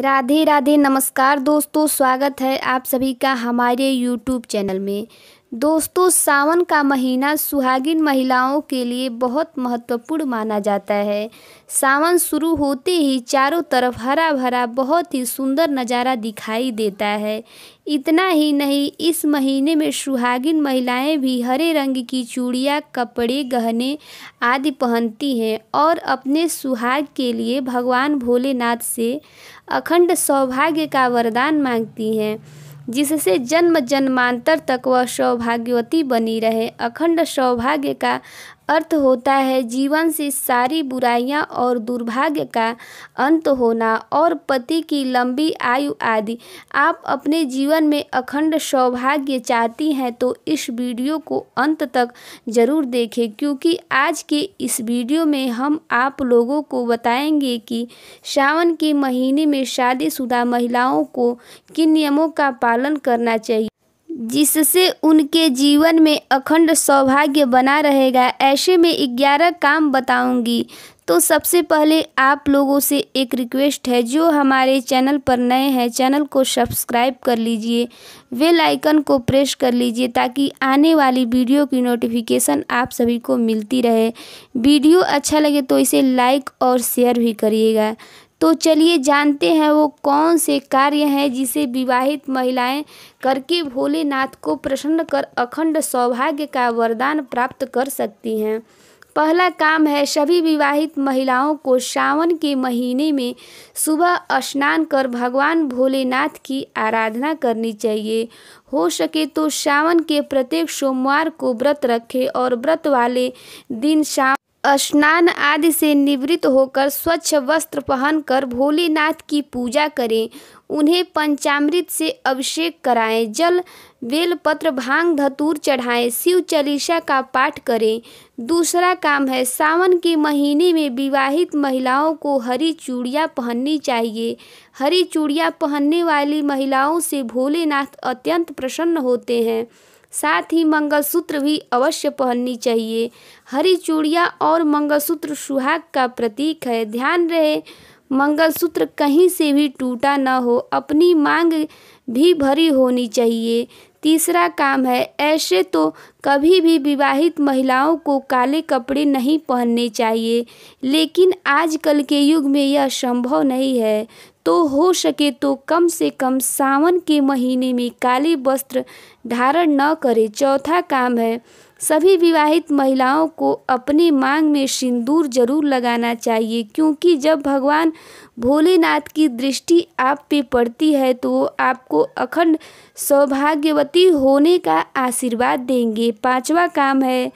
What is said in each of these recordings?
राधे राधे नमस्कार दोस्तों स्वागत है आप सभी का हमारे यूट्यूब चैनल में दोस्तों सावन का महीना सुहागिन महिलाओं के लिए बहुत महत्वपूर्ण माना जाता है सावन शुरू होते ही चारों तरफ हरा भरा बहुत ही सुंदर नज़ारा दिखाई देता है इतना ही नहीं इस महीने में सुहागिन महिलाएं भी हरे रंग की चूड़ियाँ कपड़े गहने आदि पहनती हैं और अपने सुहाग के लिए भगवान भोलेनाथ से अखंड सौभाग्य का वरदान मांगती हैं जिससे जन्म जन्मांतर तक वह सौभाग्यवती बनी रहे अखंड सौभाग्य का अर्थ होता है जीवन से सारी बुराइयां और दुर्भाग्य का अंत होना और पति की लंबी आयु आदि आप अपने जीवन में अखंड सौभाग्य चाहती हैं तो इस वीडियो को अंत तक ज़रूर देखें क्योंकि आज के इस वीडियो में हम आप लोगों को बताएंगे कि सावन के महीने में शादीशुदा महिलाओं को किन नियमों का पालन करना चाहिए जिससे उनके जीवन में अखंड सौभाग्य बना रहेगा ऐसे में ग्यारह काम बताऊंगी तो सबसे पहले आप लोगों से एक रिक्वेस्ट है जो हमारे चैनल पर नए हैं चैनल को सब्सक्राइब कर लीजिए वेल आइकन को प्रेस कर लीजिए ताकि आने वाली वीडियो की नोटिफिकेशन आप सभी को मिलती रहे वीडियो अच्छा लगे तो इसे लाइक और शेयर भी करिएगा तो चलिए जानते हैं वो कौन से कार्य हैं जिसे विवाहित महिलाएं करके भोलेनाथ को प्रसन्न कर अखंड सौभाग्य का वरदान प्राप्त कर सकती हैं पहला काम है सभी विवाहित महिलाओं को सावन के महीने में सुबह स्नान कर भगवान भोलेनाथ की आराधना करनी चाहिए हो सके तो सावन के प्रत्येक सोमवार को व्रत रखें और व्रत वाले दिन शाम स्नान आदि से निवृत्त होकर स्वच्छ वस्त्र पहनकर भोलेनाथ की पूजा करें उन्हें पंचामृत से अभिषेक कराएं जल बेलपत्र भांग धतूर चढ़ाएं शिव चालीसा का पाठ करें दूसरा काम है सावन के महीने में विवाहित महिलाओं को हरी चूड़ियाँ पहननी चाहिए हरी चूड़ियाँ पहनने वाली महिलाओं से भोलेनाथ अत्यंत प्रसन्न होते हैं साथ ही मंगलसूत्र भी अवश्य पहननी चाहिए हरी चूड़िया और मंगलसूत्र सुहाग का प्रतीक है ध्यान रहे मंगलसूत्र कहीं से भी टूटा न हो अपनी मांग भी भरी होनी चाहिए तीसरा काम है ऐसे तो कभी भी विवाहित महिलाओं को काले कपड़े नहीं पहनने चाहिए लेकिन आजकल के युग में यह संभव नहीं है तो हो सके तो कम से कम सावन के महीने में काले वस्त्र धारण न करें चौथा काम है सभी विवाहित महिलाओं को अपने मांग में सिंदूर जरूर लगाना चाहिए क्योंकि जब भगवान भोलेनाथ की दृष्टि आप पे पड़ती है तो वो आपको अखंड सौभाग्यवती होने का आशीर्वाद देंगे पांचवा काम है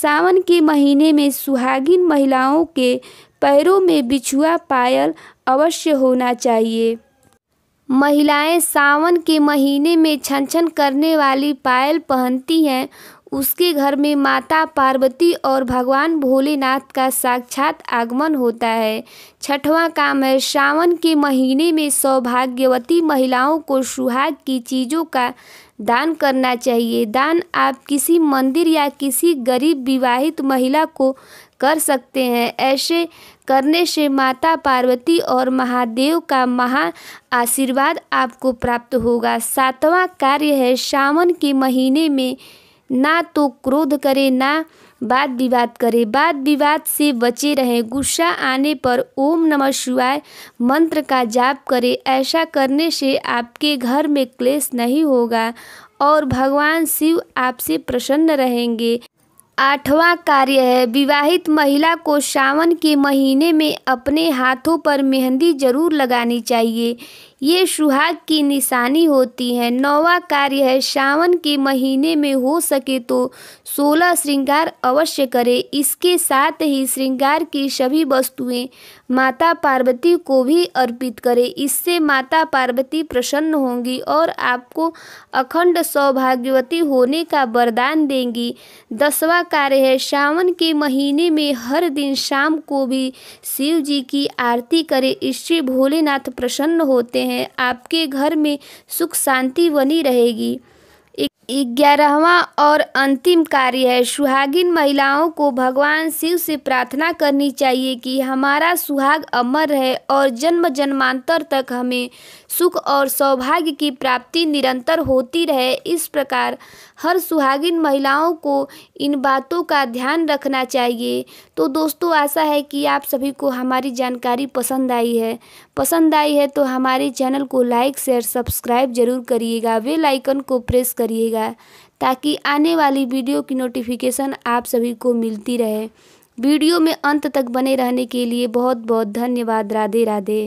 सावन के महीने में सुहागिन महिलाओं के पैरों में बिछुआ पायल अवश्य होना चाहिए महिलाएं सावन के महीने में छन छन करने वाली पायल पहनती हैं उसके घर में माता पार्वती और भगवान भोलेनाथ का साक्षात आगमन होता है छठवां काम है सावन के महीने में सौभाग्यवती महिलाओं को सुहाग की चीज़ों का दान करना चाहिए दान आप किसी मंदिर या किसी गरीब विवाहित महिला को कर सकते हैं ऐसे करने से माता पार्वती और महादेव का महा आशीर्वाद आपको प्राप्त होगा सातवां कार्य है सावन के महीने में ना तो क्रोध करे ना वाद विवाद करे वाद विवाद से बचे रहें गुस्सा आने पर ओम नमः शिवाय मंत्र का जाप करें ऐसा करने से आपके घर में क्लेश नहीं होगा और भगवान शिव आपसे प्रसन्न रहेंगे आठवां कार्य है विवाहित महिला को सावन के महीने में अपने हाथों पर मेहंदी जरूर लगानी चाहिए ये सुहाग की निशानी होती है नौवा कार्य है सावन के महीने में हो सके तो सोलह श्रृंगार अवश्य करें इसके साथ ही श्रृंगार की सभी वस्तुएं माता पार्वती को भी अर्पित करें इससे माता पार्वती प्रसन्न होंगी और आपको अखंड सौभाग्यवती होने का वरदान देंगी दसवा कार्य है सावन के महीने में हर दिन शाम को भी शिव जी की आरती करें इससे भोलेनाथ प्रसन्न होते हैं हैं आपके घर में सुख शांति बनी रहेगी ग्यारहवा और अंतिम कार्य है सुहागिन महिलाओं को भगवान शिव से प्रार्थना करनी चाहिए कि हमारा सुहाग अमर रहे और जन्म जन्मांतर तक हमें सुख और सौभाग्य की प्राप्ति निरंतर होती रहे इस प्रकार हर सुहागिन महिलाओं को इन बातों का ध्यान रखना चाहिए तो दोस्तों आशा है कि आप सभी को हमारी जानकारी पसंद आई है पसंद आई है तो हमारे चैनल को लाइक शेयर सब्सक्राइब जरूर करिएगा वे लाइकन को प्रेस कर करिएगा ताकि आने वाली वीडियो की नोटिफिकेशन आप सभी को मिलती रहे वीडियो में अंत तक बने रहने के लिए बहुत बहुत धन्यवाद राधे राधे